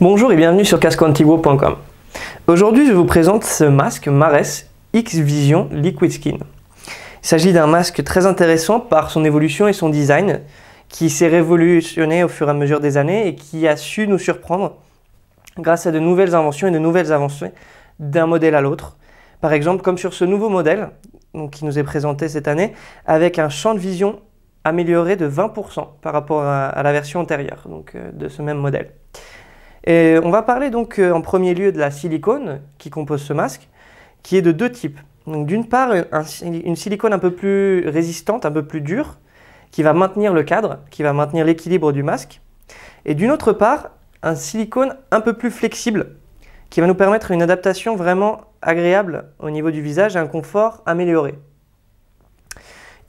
Bonjour et bienvenue sur casqueantiguo.com. Aujourd'hui, je vous présente ce masque Mares X-Vision Liquid Skin. Il s'agit d'un masque très intéressant par son évolution et son design qui s'est révolutionné au fur et à mesure des années et qui a su nous surprendre grâce à de nouvelles inventions et de nouvelles avancées d'un modèle à l'autre. Par exemple, comme sur ce nouveau modèle donc, qui nous est présenté cette année avec un champ de vision amélioré de 20% par rapport à, la version antérieure donc, euh, de ce même modèle on va parler donc euh, en premier lieu de la silicone qui compose ce masque, qui est de deux types. D'une part, une silicone un peu plus résistante, un peu plus dure, qui va maintenir le cadre, qui va maintenir l'équilibre du masque. Et d'une autre part, un silicone un peu plus flexible, qui va nous permettre une adaptation vraiment agréable au niveau du visage et un confort amélioré.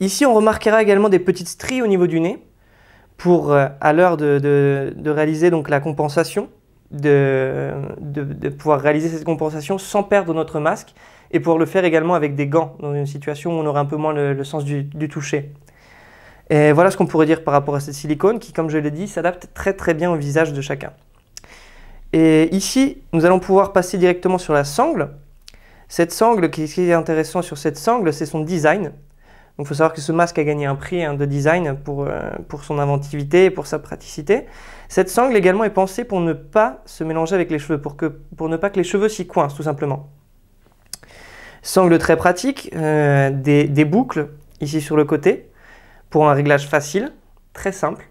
Ici, on remarquera également des petites stries au niveau du nez pour, euh, à l'heure de, de réaliser donc la compensation de, de, pouvoir réaliser cette compensation sans perdre notre masque et pouvoir le faire également avec des gants dans une situation où on aurait un peu moins le, sens du, toucher. Et voilà ce qu'on pourrait dire par rapport à cette silicone qui, comme je l'ai dit, s'adapte très très bien au visage de chacun. Et ici, nous allons pouvoir passer directement sur la sangle. Cette sangle, ce qui est intéressant sur cette sangle, c'est son design il faut savoir que ce masque a gagné un prix hein, de design pour, euh, pour son inventivité et pour sa praticité. Cette sangle également est pensée pour ne pas se mélanger avec les cheveux, pour, que, pour ne pas que les cheveux s'y coincent tout simplement. Sangle très pratique, euh, des, des boucles ici sur le côté pour un réglage facile, très simple.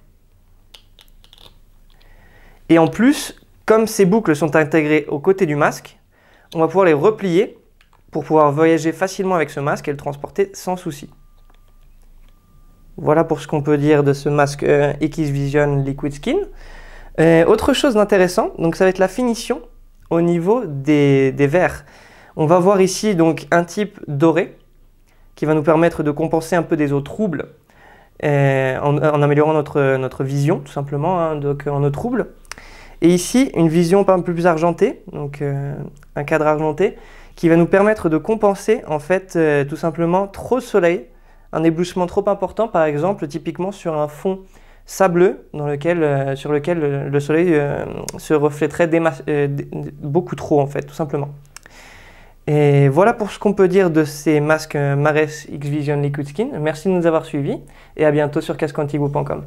Et en plus, comme ces boucles sont intégrées au côté du masque, on va pouvoir les replier pour pouvoir voyager facilement avec ce masque et le transporter sans souci. Voilà pour ce qu'on peut dire de ce masque x euh, Vision Liquid Skin. Euh, autre chose d'intéressant, donc ça va être la finition au niveau des, verres. On va voir ici donc un type doré qui va nous permettre de compenser un peu des eaux troubles euh, en, améliorant notre, notre vision tout simplement hein, donc, en eaux troubles. Et ici une vision un peu plus argentée, donc un cadre argenté qui va nous permettre de compenser en fait tout simplement trop de soleil un éblouissement trop important, par exemple, typiquement sur un fond sableux dans lequel, euh, sur lequel euh, le soleil euh, se reflèterait beaucoup trop, en fait, tout simplement. Et voilà pour ce qu'on peut dire de ces masques Mares X-Vision Liquid Skin. Merci de nous avoir suivis et à bientôt sur casquantigo.com.